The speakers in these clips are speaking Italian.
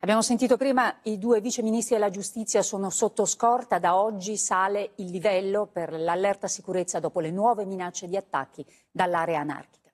Abbiamo sentito prima i due viceministri della giustizia sono sotto scorta, da oggi sale il livello per l'allerta sicurezza dopo le nuove minacce di attacchi dall'area anarchica.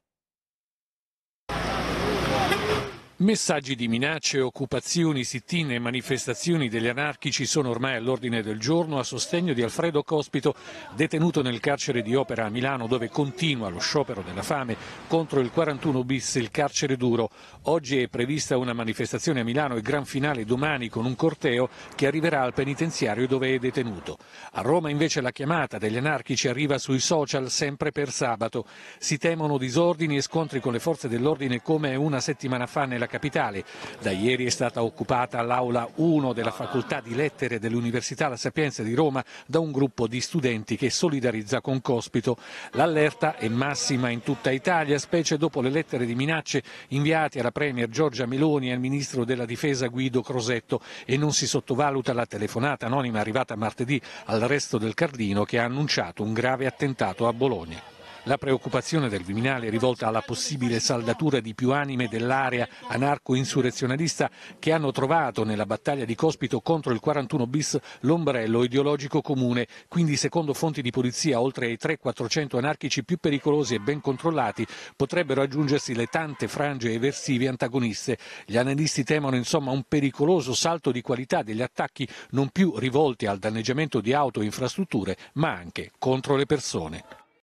Messaggi di minacce, occupazioni, sit-in e manifestazioni degli anarchici sono ormai all'ordine del giorno a sostegno di Alfredo Cospito, detenuto nel carcere di Opera a Milano dove continua lo sciopero della fame contro il 41 bis, il carcere duro. Oggi è prevista una manifestazione a Milano e gran finale domani con un corteo che arriverà al penitenziario dove è detenuto. A Roma invece la chiamata degli anarchici arriva sui social sempre per sabato. Si temono disordini e scontri con le forze dell'ordine come una settimana fa nella capitale. Da ieri è stata occupata l'aula 1 della facoltà di lettere dell'Università La Sapienza di Roma da un gruppo di studenti che solidarizza con Cospito. L'allerta è massima in tutta Italia, specie dopo le lettere di minacce inviate alla Premier Giorgia Meloni e al Ministro della Difesa Guido Crosetto e non si sottovaluta la telefonata anonima arrivata martedì al all'arresto del Cardino che ha annunciato un grave attentato a Bologna. La preoccupazione del Viminale è rivolta alla possibile saldatura di più anime dell'area anarco-insurrezionalista che hanno trovato nella battaglia di Cospito contro il 41 bis l'ombrello ideologico comune. Quindi, secondo fonti di polizia, oltre ai 3 400 anarchici più pericolosi e ben controllati potrebbero aggiungersi le tante frange eversive antagoniste. Gli analisti temono insomma un pericoloso salto di qualità degli attacchi non più rivolti al danneggiamento di auto e infrastrutture, ma anche contro le persone.